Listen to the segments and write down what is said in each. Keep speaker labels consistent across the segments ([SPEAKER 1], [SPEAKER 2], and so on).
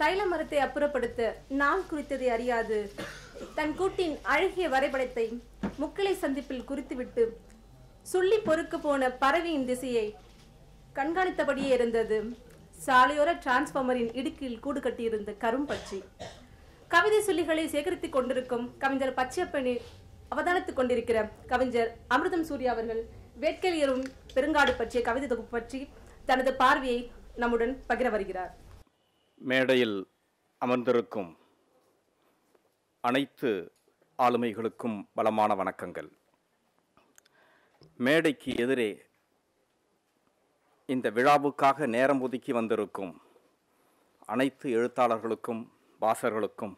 [SPEAKER 1] தைல மரத்தை அப்புறப்படுத்த நாள் குறித்ததை அறியாது தன் கூட்டின் அழகிய வரைபடத்தை முக்கிளை சந்திப்பில் குறித்துவிட்டு சுள்ளி பொறுக்க போன பறவையின் திசையை கண்காணித்தபடியே இருந்தது சாலையோர டிரான்ஸ்பார்மரின் இடுக்கில் கூடு கட்டியிருந்த கரும்பட்சி கவிதை சொல்லிகளை சேகரித்துக் கொண்டிருக்கும் கவிஞர் பச்சையப்பனை அவதானித்துக் கொண்டிருக்கிற கவிஞர் அமிர்தம் சூர்யா அவர்கள் வேட்கையரும் பெருங்காடு பற்றிய கவிதை தொகுப்பு பற்றி தனது பார்வையை நம்முடன் பகிர வருகிறார் மேடையில் அமர்ந்திருக்கும் அனைத்து ஆளுமைகளுக்கும் பலமான வணக்கங்கள் மேடைக்கு எதிரே இந்த விழாவுக்காக நேரம் ஒதுக்கி வந்திருக்கும் அனைத்து எழுத்தாளர்களுக்கும் வாசர்களுக்கும்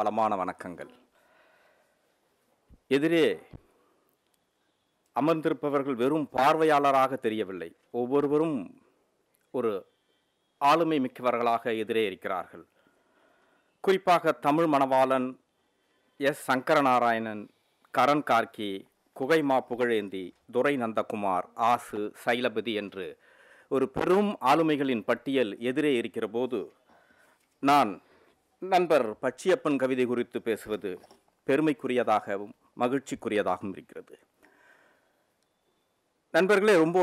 [SPEAKER 1] பலமான வணக்கங்கள் எதிரே அமர்ந்திருப்பவர்கள் வெறும் பார்வையாளராக தெரியவில்லை ஒவ்வொருவரும் ஒரு ஆளுமை மிக்கவர்களாக எதிரே இருக்கிறார்கள் குறிப்பாக தமிழ் மணவாளன் எஸ் சங்கரநாராயணன் கரண் கார்கி குகைமா புகழேந்தி துரை நந்தகுமார் ஆசு சைலபதி என்று ஒரு பெரும் ஆளுமைகளின் பட்டியல் எதிரே இருக்கிற போது நான் நண்பர் பச்சியப்பன் கவிதை குறித்து பேசுவது பெருமைக்குரியதாகவும் மகிழ்ச்சிக்குரியதாகவும் இருக்கிறது நண்பர்களே ரொம்ப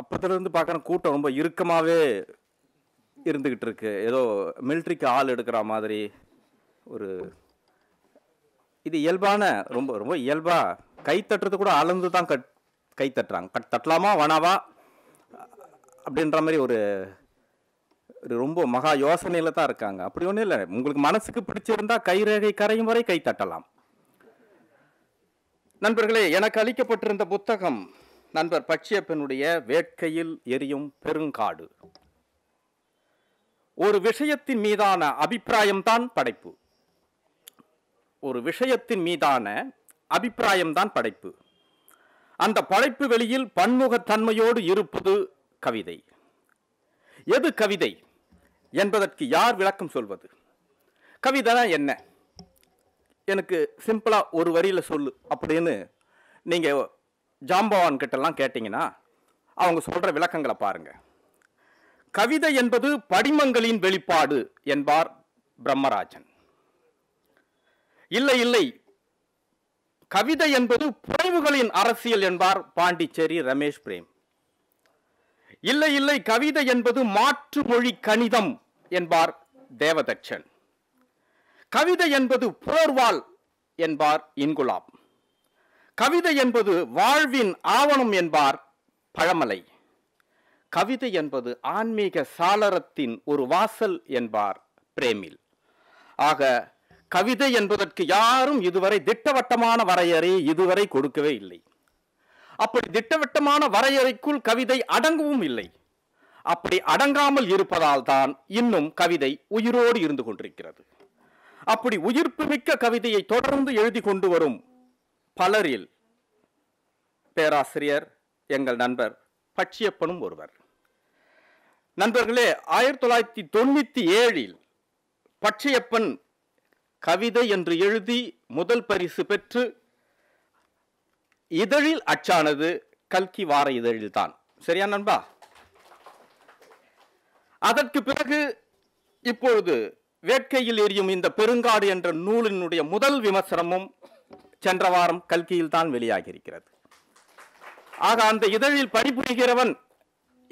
[SPEAKER 1] அப்பத்திலிருந்து பார்க்குற கூட்டம் ரொம்ப இறுக்கமாகவே இருந்துக்கிட்டு இருக்கு ஏதோ மிலிட்ரிக்கு ஆள் எடுக்கிற மாதிரி ஒரு இது இயல்பான ரொம்ப ரொம்ப இயல்பாக கை தட்டுறது கூட அளந்து தான் கட் கை தட்டுறாங்க கட் தட்டலாமா வனாவா அப்படின்ற மாதிரி ஒரு ரொம்ப மகா யோசனையில் தான் இருக்காங்க அப்படி ஒன்றும் இல்லை உங்களுக்கு மனசுக்கு பிடிச்சிருந்தா கைரேகை கரையும் வரை கை தட்டலாம் நண்பர்களே எனக்கு அளிக்கப்பட்டிருந்த புத்தகம் நண்பர் பச்சியப்பனுடைய வேட்கையில் எரியும் பெருங்காடு ஒரு விஷயத்தின் மீதான அபிப்பிராயம்தான் படைப்பு ஒரு விஷயத்தின் மீதான அபிப்பிராயம்தான் படைப்பு அந்த படைப்பு வெளியில் பன்முகத்தன்மையோடு இருப்பது கவிதை எது கவிதை என்பதற்கு யார் விளக்கம் சொல்வது கவிதைனா என்ன எனக்கு சிம்பிளாக ஒரு வரியில் சொல்லு அப்படின்னு நீங்கள் ஜாம்பவான் ஜாம்பவான்கிட்டலாம் கேட்டிங்கன்னா அவங்க சொல்கிற விளக்கங்களை பாருங்கள் கவிதை என்பது படிமங்களின் வெளிப்பாடு என்பார் பிரம்மராஜன் இல்லை இல்லை கவிதை என்பது புனைவுகளின் அரசியல் என்பார் பாண்டிச்சேரி ரமேஷ் பிரேம் இல்லை இல்லை கவிதை என்பது மாற்று மொழி கணிதம் என்பார் தேவதட்சன் கவிதை என்பது போர்வால் என்பார் இன்குலாப் கவிதை என்பது வாழ்வின் ஆவணம் என்பார் பழமலை கவிதை என்பது ஆன்மீக சாளரத்தின் ஒரு வாசல் என்பார் பிரேமில் ஆக கவிதை என்பதற்கு யாரும் இதுவரை திட்டவட்டமான வரையறை இதுவரை கொடுக்கவே இல்லை அப்படி திட்டவட்டமான வரையறைக்குள் கவிதை அடங்கவும் இல்லை அப்படி அடங்காமல் இருப்பதால் தான் இன்னும் கவிதை உயிரோடு இருந்து கொண்டிருக்கிறது அப்படி உயிர்ப்புமிக்க கவிதையை தொடர்ந்து எழுதி கொண்டு வரும் பலரில் பேராசிரியர் எங்கள் நண்பர் பட்சியப்பனும் ஒருவர் நண்பர்களே ஆயிரத்தி தொள்ளாயிரத்தி தொண்ணூற்றி ஏழில் பச்சையப்பன் கவிதை என்று எழுதி முதல் பரிசு பெற்று இதழில் அச்சானது கல்கி வார இதழில்தான் சரியா நண்பா அதற்கு பிறகு இப்பொழுது வேட்கையில் எரியும் இந்த பெருங்காடு என்ற நூலினுடைய முதல் விமர்சனமும் சென்ற வாரம் கல்கியில் தான் வெளியாகியிருக்கிறது ஆக அந்த இதழில் பணிபுரிகிறவன்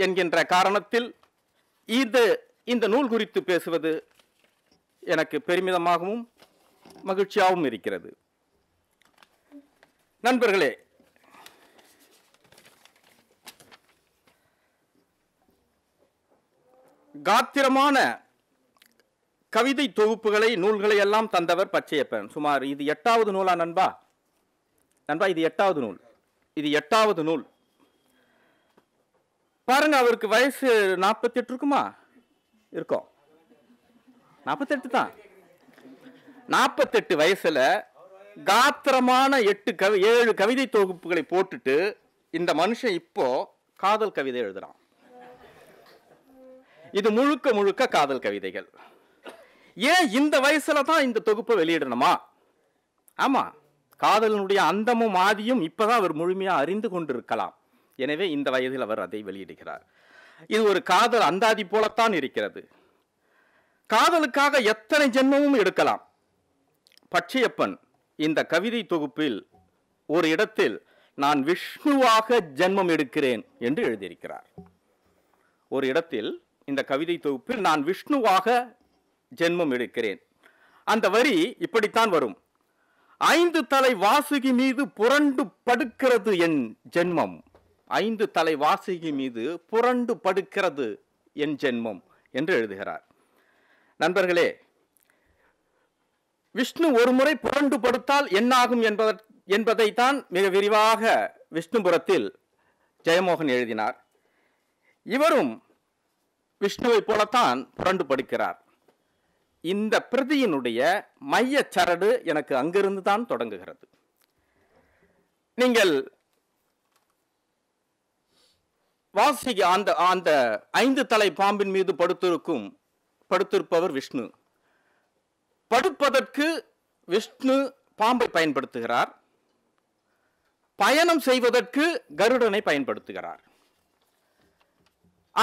[SPEAKER 1] என்கின்ற காரணத்தில் இந்த இந்த நூல் குறித்து பேசுவது எனக்கு பெருமிதமாகவும் மகிழ்ச்சியாகவும் இருக்கிறது நண்பர்களே காத்திரமான கவிதை தொகுப்புகளை நூல்களை எல்லாம் தந்தவர் பச்சையப்பன் சுமார் இது எட்டாவது நூலா நண்பா நண்பா இது எட்டாவது நூல் இது எட்டாவது நூல் பாருங்க அவருக்கு வயசு நாற்பத்தி எட்டு இருக்குமா இருக்கும் நாற்பத்தெட்டு தான் நாற்பத்தெட்டு வயசில் காத்திரமான எட்டு கவி ஏழு கவிதை தொகுப்புகளை போட்டுட்டு இந்த மனுஷன் இப்போ காதல் கவிதை எழுதுறான் இது முழுக்க முழுக்க காதல் கவிதைகள் ஏன் இந்த வயசுல தான் இந்த தொகுப்பை வெளியிடணுமா ஆமா காதலினுடைய அந்தமும் ஆதியும் இப்பதான் அவர் முழுமையா அறிந்து கொண்டிருக்கலாம் எனவே இந்த வயதில் அவர் அதை வெளியிடுகிறார் இது ஒரு காதல் அந்தாதி போலத்தான் இருக்கிறது காதலுக்காக எத்தனை ஜென்மமும் எடுக்கலாம் பட்சியப்பன் இந்த கவிதை தொகுப்பில் ஒரு இடத்தில் நான் விஷ்ணுவாக ஜென்மம் எடுக்கிறேன் என்று எழுதியிருக்கிறார் ஒரு இடத்தில் இந்த கவிதை தொகுப்பில் நான் விஷ்ணுவாக ஜென்மம் எடுக்கிறேன் அந்த வரி இப்படித்தான் வரும் ஐந்து தலை வாசுகி மீது புரண்டு படுக்கிறது என் ஜென்மம் ஐந்து தலை வாசிகி மீது புரண்டு படுக்கிறது என் ஜென்மம் என்று எழுதுகிறார் நண்பர்களே விஷ்ணு ஒருமுறை புரண்டு படுத்தால் என்னாகும் என்பத என்பதைத்தான் மிக விரிவாக விஷ்ணுபுரத்தில் ஜெயமோகன் எழுதினார் இவரும் விஷ்ணுவைப் போலத்தான் புரண்டு படுக்கிறார் இந்த பிரதியினுடைய மைய சரடு எனக்கு அங்கிருந்து தான் தொடங்குகிறது நீங்கள் வாசிக்க அந்த அந்த ஐந்து தலை பாம்பின் மீது படுத்திருக்கும் படுத்திருப்பவர் விஷ்ணு படுப்பதற்கு விஷ்ணு பாம்பை பயன்படுத்துகிறார் பயணம் செய்வதற்கு கருடனை பயன்படுத்துகிறார்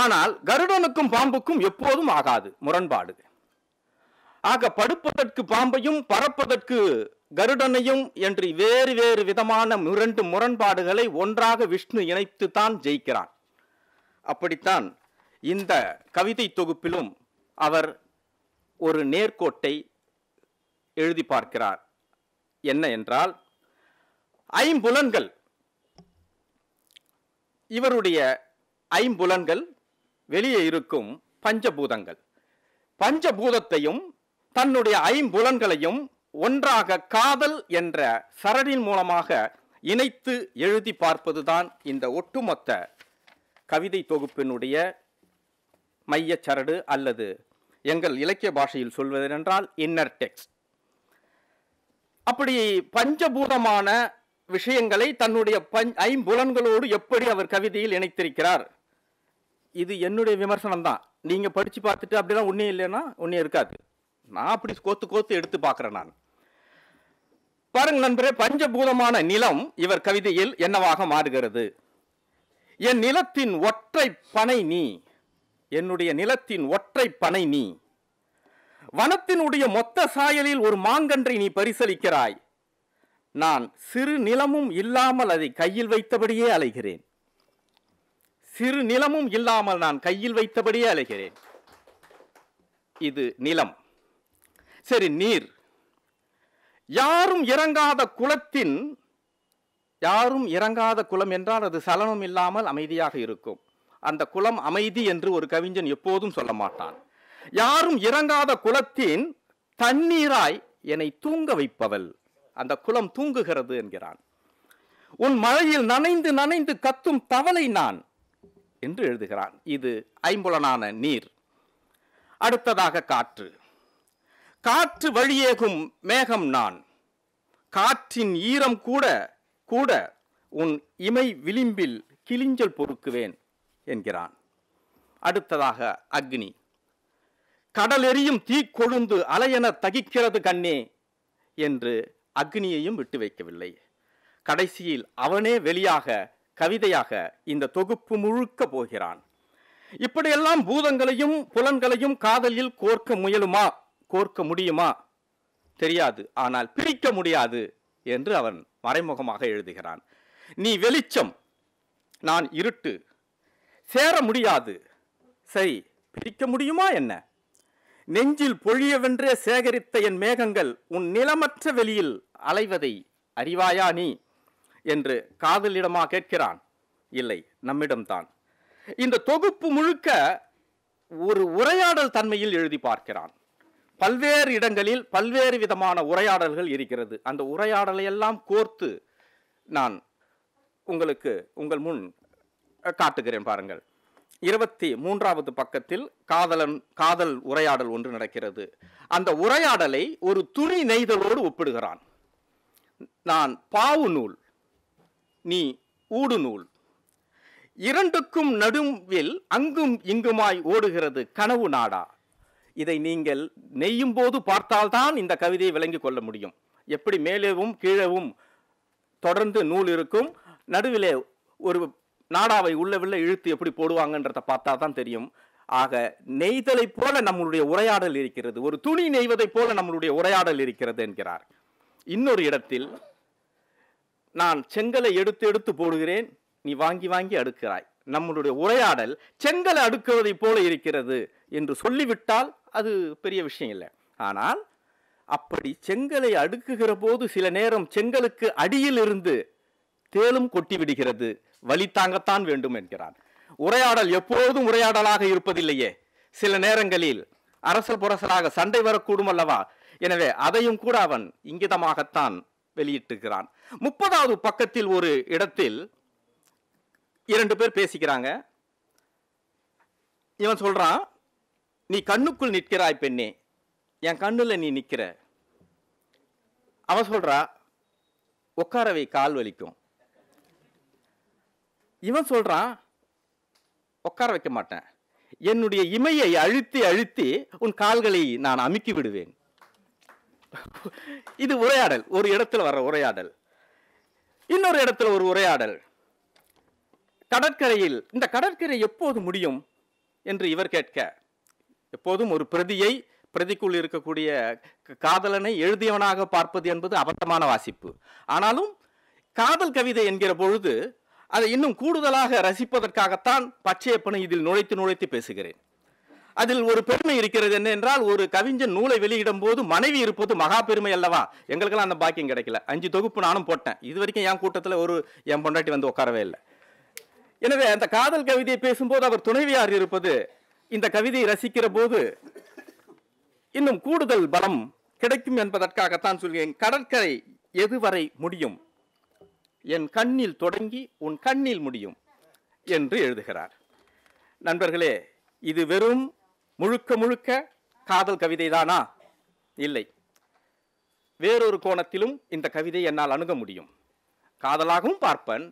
[SPEAKER 1] ஆனால் கருடனுக்கும் பாம்புக்கும் எப்போதும் ஆகாது முரண்பாடு ஆக படுப்பதற்கு பாம்பையும் பறப்பதற்கு கருடனையும் என்று வேறு வேறு விதமான இரண்டு முரண்பாடுகளை ஒன்றாக விஷ்ணு இணைத்து தான் ஜெயிக்கிறான் அப்படித்தான் இந்த கவிதை தொகுப்பிலும் அவர் ஒரு நேர்கோட்டை எழுதி பார்க்கிறார் என்ன என்றால் ஐம்புலன்கள் இவருடைய ஐம்புலன்கள் வெளியே இருக்கும் பஞ்சபூதங்கள் பஞ்சபூதத்தையும் தன்னுடைய ஐம்புலன்களையும் ஒன்றாக காதல் என்ற சரடின் மூலமாக இணைத்து எழுதி பார்ப்பதுதான் இந்த ஒட்டுமொத்த கவிதை தொகுப்பினுடைய மையச்சரடு அல்லது எங்கள் இலக்கிய பாஷையில் சொல்வதென்றால் இன்னர் டெக்ஸ்ட் அப்படி பஞ்சபூதமான விஷயங்களை தன்னுடைய பஞ் ஐம்புலன்களோடு எப்படி அவர் கவிதையில் இணைத்திருக்கிறார் இது என்னுடைய விமர்சனம் தான் நீங்கள் படித்து பார்த்துட்டு அப்படிலாம் ஒன்றும் இல்லைன்னா ஒன்றும் இருக்காது நான் அப்படி கோத்து கோத்து எடுத்து பார்க்குறேன் நான் பாருங்க நண்பரே பஞ்சபூதமான நிலம் இவர் கவிதையில் என்னவாக மாறுகிறது என் நிலத்தின் ஒற்றை பனை நீ என்னுடைய நிலத்தின் ஒற்றை பனை நீ வனத்தினுடைய மொத்த சாயலில் ஒரு மாங்கன்றை நீ பரிசலிக்கிறாய் நான் சிறு நிலமும் இல்லாமல் அதை கையில் வைத்தபடியே அலைகிறேன் சிறு நிலமும் இல்லாமல் நான் கையில் வைத்தபடியே அலைகிறேன் இது நிலம் சரி நீர் யாரும் இறங்காத குளத்தின் யாரும் இறங்காத குளம் என்றால் அது சலனம் இல்லாமல் அமைதியாக இருக்கும் அந்த குளம் அமைதி என்று ஒரு கவிஞன் எப்போதும் சொல்ல மாட்டான் யாரும் இறங்காத குளத்தின் தண்ணீராய் என்னை தூங்க வைப்பவள் அந்த குளம் தூங்குகிறது என்கிறான் உன் மழையில் நனைந்து நனைந்து கத்தும் தவளை நான் என்று எழுதுகிறான் இது ஐம்புலனான நீர் அடுத்ததாக காற்று காற்று வழியேகும் மேகம் நான் காற்றின் ஈரம் கூட கூட உன் இமை விளிம்பில் கிளிஞ்சல் பொறுக்குவேன் என்கிறான் அடுத்ததாக அக்னி கடலெறியும் தீக்கொழுந்து அலையென தகிக்கிறது கண்ணே என்று அக்னியையும் விட்டு வைக்கவில்லை கடைசியில் அவனே வெளியாக கவிதையாக இந்த தொகுப்பு முழுக்க போகிறான் இப்படியெல்லாம் பூதங்களையும் புலன்களையும் காதலில் கோர்க்க முயலுமா கோர்க்க முடியுமா தெரியாது ஆனால் பிரிக்க முடியாது என்று அவன் மறைமுகமாக எழுதுகிறான் நீ வெளிச்சம் நான் இருட்டு சேர முடியாது சரி பிரிக்க முடியுமா என்ன நெஞ்சில் பொழியவென்றே சேகரித்த என் மேகங்கள் உன் நிலமற்ற வெளியில் அலைவதை அறிவாயா நீ என்று காதலிடமா கேட்கிறான் இல்லை நம்மிடம்தான் இந்த தொகுப்பு முழுக்க ஒரு உரையாடல் தன்மையில் எழுதி பார்க்கிறான் பல்வேறு இடங்களில் பல்வேறு விதமான உரையாடல்கள் இருக்கிறது அந்த உரையாடலை எல்லாம் கோர்த்து நான் உங்களுக்கு உங்கள் முன் காட்டுகிறேன் பாருங்கள் இருபத்தி மூன்றாவது பக்கத்தில் காதலன் காதல் உரையாடல் ஒன்று நடக்கிறது அந்த உரையாடலை ஒரு துணி நெய்தலோடு ஒப்பிடுகிறான் நான் பாவு நூல் நீ ஊடு நூல் இரண்டுக்கும் நடுவில் அங்கும் இங்குமாய் ஓடுகிறது கனவு நாடா இதை நீங்கள் நெய்யும் போது பார்த்தால்தான் இந்த கவிதையை விளங்கி கொள்ள முடியும் எப்படி மேலேவும் கீழேவும் தொடர்ந்து நூல் இருக்கும் நடுவிலே ஒரு நாடாவை வில்ல இழுத்து எப்படி போடுவாங்கன்றத பார்த்தா தான் தெரியும் ஆக நெய்தலைப் போல நம்மளுடைய உரையாடல் இருக்கிறது ஒரு துணி நெய்வதைப் போல நம்மளுடைய உரையாடல் இருக்கிறது என்கிறார் இன்னொரு இடத்தில் நான் செங்கலை எடுத்து எடுத்து போடுகிறேன் நீ வாங்கி வாங்கி அடுக்கிறாய் நம்மளுடைய உரையாடல் செங்கலை அடுக்குவதைப் போல இருக்கிறது என்று சொல்லிவிட்டால் அது பெரிய விஷயம் இல்லை ஆனால் அப்படி செங்கலை அடுக்குகிற போது சில நேரம் செங்கலுக்கு அடியில் இருந்து தேலும் கொட்டி விடுகிறது வழி தாங்கத்தான் வேண்டும் என்கிறான் உரையாடல் எப்போதும் உரையாடலாக இருப்பதில்லையே சில நேரங்களில் அரசல் புரசலாக சண்டை வரக்கூடும் அல்லவா எனவே அதையும் கூட அவன் இங்கிதமாகத்தான் வெளியிட்டுகிறான் முப்பதாவது பக்கத்தில் ஒரு இடத்தில் இரண்டு பேர் பேசிக்கிறாங்க இவன் சொல்றான் நீ கண்ணுக்குள் நிற்கிறாய் பெண்ணே என் கண்ணில் நீ நிற்கிற அவன் சொல்கிறா உட்காரவை கால் வலிக்கும் இவன் சொல்கிறான் உட்கார வைக்க மாட்டேன் என்னுடைய இமையை அழுத்தி அழுத்தி உன் கால்களை நான் அமுக்கி விடுவேன் இது உரையாடல் ஒரு இடத்துல வர உரையாடல் இன்னொரு இடத்துல ஒரு உரையாடல் கடற்கரையில் இந்த கடற்கரை எப்போது முடியும் என்று இவர் கேட்க எப்போதும் ஒரு பிரதியை பிரதிக்குள் இருக்கக்கூடிய காதலனை எழுதியவனாக பார்ப்பது என்பது அபத்தமான வாசிப்பு ஆனாலும் காதல் கவிதை என்கிற பொழுது அதை இன்னும் கூடுதலாக ரசிப்பதற்காகத்தான் பச்சையப்பனை இதில் நுழைத்து நுழைத்து பேசுகிறேன் அதில் ஒரு பெருமை இருக்கிறது என்ன என்றால் ஒரு கவிஞன் நூலை வெளியிடும் போது மனைவி இருப்பது மகா பெருமை அல்லவா எங்களுக்கெல்லாம் அந்த பாக்கியம் கிடைக்கல அஞ்சு தொகுப்பு நானும் போட்டேன் இது வரைக்கும் என் கூட்டத்தில் ஒரு என் பொண்டாட்டி வந்து உட்காரவே இல்லை எனவே அந்த காதல் கவிதையை பேசும்போது அவர் துணைவியார் இருப்பது இந்த கவிதையை ரசிக்கிற போது இன்னும் கூடுதல் பலம் கிடைக்கும் என்பதற்காகத்தான் சொல்கிறேன் கடற்கரை எதுவரை முடியும் என் கண்ணில் தொடங்கி உன் கண்ணில் முடியும் என்று எழுதுகிறார் நண்பர்களே இது வெறும் முழுக்க முழுக்க காதல் கவிதைதானா இல்லை வேறொரு கோணத்திலும் இந்த கவிதை என்னால் அணுக முடியும் காதலாகவும் பார்ப்பன்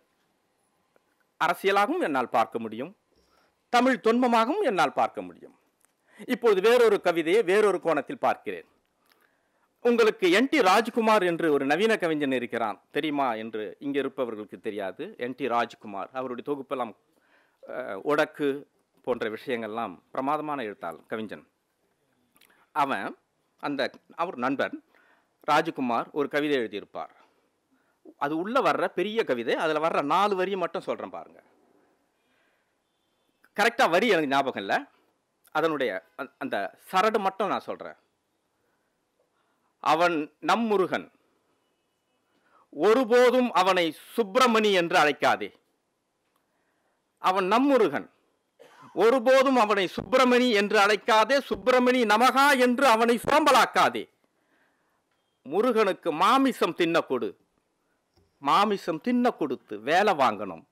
[SPEAKER 1] அரசியலாகவும் என்னால் பார்க்க முடியும் தமிழ் தொன்பமாகவும் என்னால் பார்க்க முடியும் இப்பொழுது வேறொரு கவிதையை வேறொரு கோணத்தில் பார்க்கிறேன் உங்களுக்கு என் டி ராஜ்குமார் என்று ஒரு நவீன கவிஞன் இருக்கிறான் தெரியுமா என்று இங்கே இருப்பவர்களுக்கு தெரியாது என் டி ராஜ்குமார் அவருடைய தொகுப்பெல்லாம் உடக்கு போன்ற விஷயங்கள்லாம் பிரமாதமான எழுத்தாள் கவிஞன் அவன் அந்த அவர் நண்பன் ராஜ்குமார் ஒரு கவிதை எழுதியிருப்பார் அது உள்ளே வர்ற பெரிய கவிதை அதில் வர்ற நாலு வரியை மட்டும் சொல்கிறேன் பாருங்கள் கரெக்டாக வரி எனக்கு ஞாபகம் இல்லை அதனுடைய அந்த சரடு மட்டும் நான் சொல்கிறேன் அவன் நம் முருகன் ஒருபோதும் அவனை சுப்பிரமணி என்று அழைக்காதே அவன் நம்முருகன் ஒருபோதும் அவனை சுப்பிரமணி என்று அழைக்காதே சுப்பிரமணி நமகா என்று அவனை சோம்பலாக்காதே முருகனுக்கு மாமிசம் தின்ன கொடு மாமிசம் தின்ன கொடுத்து வேலை வாங்கணும்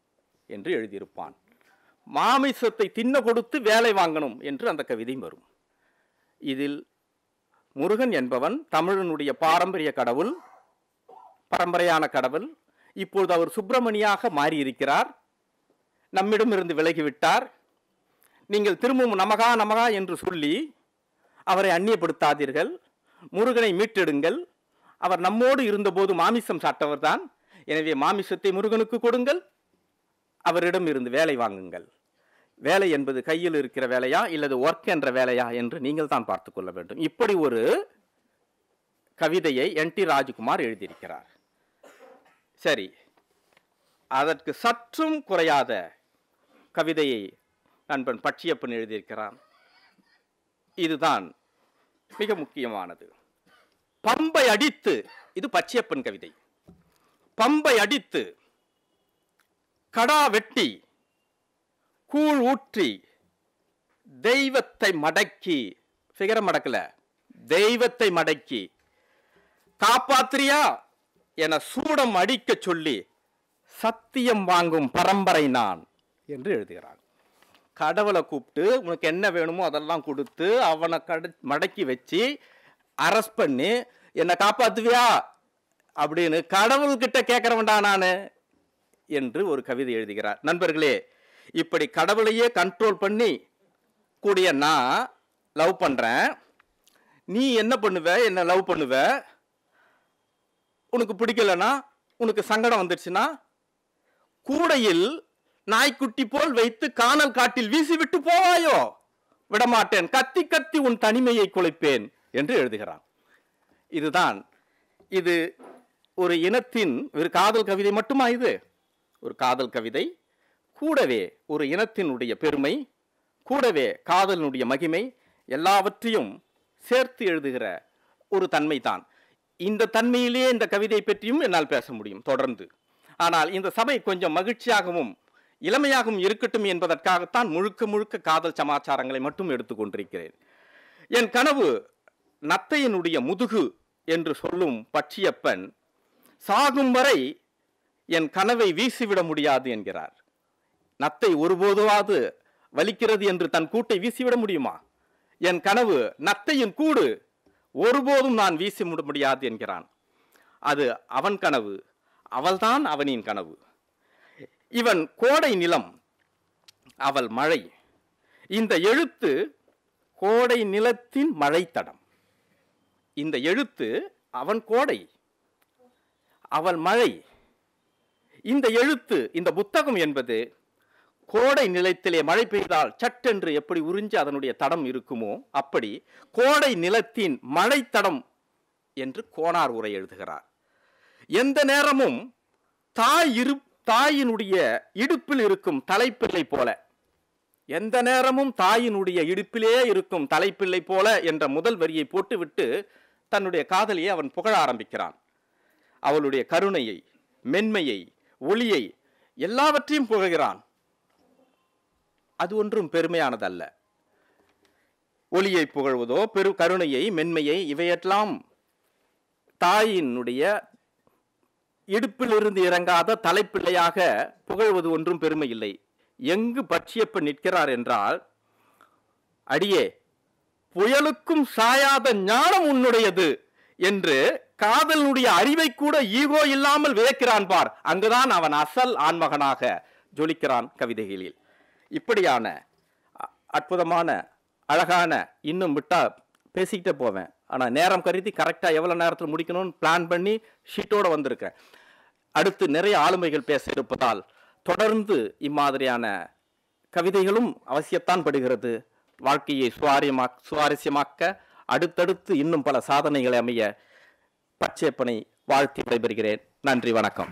[SPEAKER 1] என்று எழுதியிருப்பான் மாமிசத்தை தின்ன கொடுத்து வேலை வாங்கணும் என்று அந்த கவிதை வரும் இதில் முருகன் என்பவன் தமிழனுடைய பாரம்பரிய கடவுள் பரம்பரையான கடவுள் இப்பொழுது அவர் சுப்பிரமணியாக மாறியிருக்கிறார் நம்மிடமிருந்து விலகிவிட்டார் நீங்கள் திரும்பவும் நமகா நமகா என்று சொல்லி அவரை அந்நியப்படுத்தாதீர்கள் முருகனை மீட்டெடுங்கள் அவர் நம்மோடு இருந்தபோது மாமிசம் சாட்டவர்தான் எனவே மாமிசத்தை முருகனுக்கு கொடுங்கள் அவரிடம் இருந்து வேலை வாங்குங்கள் வேலை என்பது கையில் இருக்கிற வேலையா இல்லது ஒர்க் என்ற வேலையா என்று நீங்கள் தான் பார்த்து கொள்ள வேண்டும் இப்படி ஒரு கவிதையை என் டி ராஜ்குமார் எழுதியிருக்கிறார் சரி அதற்கு சற்றும் குறையாத கவிதையை நண்பன் பட்சியப்பன் எழுதியிருக்கிறான் இதுதான் மிக முக்கியமானது பம்பை அடித்து இது பச்சியப்பன் கவிதை பம்பை அடித்து கடா வெட்டி கூழ் ஊற்றி தெய்வத்தை மடக்கி சிகரம் மடக்கல தெய்வத்தை மடக்கி காப்பாத்திரியா என சூடம் அடிக்க சொல்லி சத்தியம் வாங்கும் பரம்பரை நான் என்று எழுதுகிறான் கடவுளை கூப்பிட்டு உனக்கு என்ன வேணுமோ அதெல்லாம் கொடுத்து அவனை கட மடக்கி வச்சு அரெஸ்ட் பண்ணி என்னை காப்பாற்றுவியா அப்படின்னு கடவுள்கிட்ட கேட்குறவன்டா நான் என்று ஒரு கவிதை எழுதுகிறார் நண்பர்களே இப்படி கடவுளையே கண்ட்ரோல் பண்ணி கூடிய நான் லவ் பண்ணுறேன் நீ என்ன பண்ணுவ என்ன லவ் பண்ணுவ உனக்கு பிடிக்கலன்னா உனக்கு சங்கடம் வந்துடுச்சுன்னா கூடையில் நாய்க்குட்டி போல் வைத்து காணல் காட்டில் வீசி விட்டு போவாயோ விடமாட்டேன் கத்தி கத்தி உன் தனிமையை குலைப்பேன் என்று எழுதுகிறான் இதுதான் இது ஒரு இனத்தின் ஒரு காதல் கவிதை மட்டுமா இது ஒரு காதல் கவிதை கூடவே ஒரு இனத்தினுடைய பெருமை கூடவே காதலினுடைய மகிமை எல்லாவற்றையும் சேர்த்து எழுதுகிற ஒரு தன்மை தான் இந்த தன்மையிலே இந்த கவிதை பற்றியும் என்னால் பேச முடியும் தொடர்ந்து ஆனால் இந்த சபை கொஞ்சம் மகிழ்ச்சியாகவும் இளமையாகவும் இருக்கட்டும் என்பதற்காகத்தான் முழுக்க முழுக்க காதல் சமாச்சாரங்களை மட்டும் எடுத்துக்கொண்டிருக்கிறேன் என் கனவு நத்தையினுடைய முதுகு என்று சொல்லும் பட்சியப்பன் சாகும் வரை என் கனவை வீசிவிட முடியாது என்கிறார் நத்தை ஒருபோதுவாது வலிக்கிறது என்று தன் கூட்டை வீசிவிட முடியுமா என் கனவு நத்தையின் கூடு ஒருபோதும் நான் வீசி விட முடியாது என்கிறான் அது அவன் கனவு அவள்தான் அவனின் கனவு இவன் கோடை நிலம் அவள் மழை இந்த எழுத்து கோடை நிலத்தின் மழைத்தடம் இந்த எழுத்து அவன் கோடை அவள் மழை இந்த எழுத்து இந்த புத்தகம் என்பது கோடை நிலத்திலே மழை பெய்தால் சட்டென்று எப்படி உறிஞ்சு அதனுடைய தடம் இருக்குமோ அப்படி கோடை நிலத்தின் மழை தடம் என்று கோனார் உரை எழுதுகிறார் எந்த நேரமும் தாய் இரு தாயினுடைய இடுப்பில் இருக்கும் தலைப்பிள்ளை போல எந்த நேரமும் தாயினுடைய இடுப்பிலே இருக்கும் தலைப்பிள்ளை போல என்ற முதல் வரியை போட்டுவிட்டு தன்னுடைய காதலியை அவன் புகழ ஆரம்பிக்கிறான் அவளுடைய கருணையை மென்மையை ஒளியை எல்லாவற்றையும் புகழ்கிறான் அது ஒன்றும் பெருமையானதல்ல ஒளியை புகழ்வதோ பெரு கருணையை மென்மையை இவையெல்லாம் தாயினுடைய இடுப்பிலிருந்து இறங்காத தலைப்பிள்ளையாக புகழ்வது ஒன்றும் பெருமை இல்லை எங்கு பட்சியப்ப நிற்கிறார் என்றால் அடியே புயலுக்கும் சாயாத ஞானம் உன்னுடையது என்று காதலனுடைய அறிவை கூட ஈகோ இல்லாமல் விதைக்கிறான் பார் அங்குதான் அவன் அசல் ஆண்மகனாக ஜொலிக்கிறான் கவிதைகளில் இப்படியான அற்புதமான அழகான இன்னும் விட்டா பேசிக்கிட்டே போவேன் ஆனால் நேரம் கருதி கரெக்டாக எவ்வளோ நேரத்தில் முடிக்கணும்னு பிளான் பண்ணி ஷீட்டோடு வந்திருக்கேன் அடுத்து நிறைய ஆளுமைகள் பேச இருப்பதால் தொடர்ந்து இம்மாதிரியான கவிதைகளும் அவசியத்தான் படுகிறது வாழ்க்கையை சுவாரியமா சுவாரஸ்யமாக்க அடுத்தடுத்து இன்னும் பல சாதனைகளை அமைய பச்சையப்பனை வாழ்த்தி விடைபெறுகிறேன் நன்றி வணக்கம்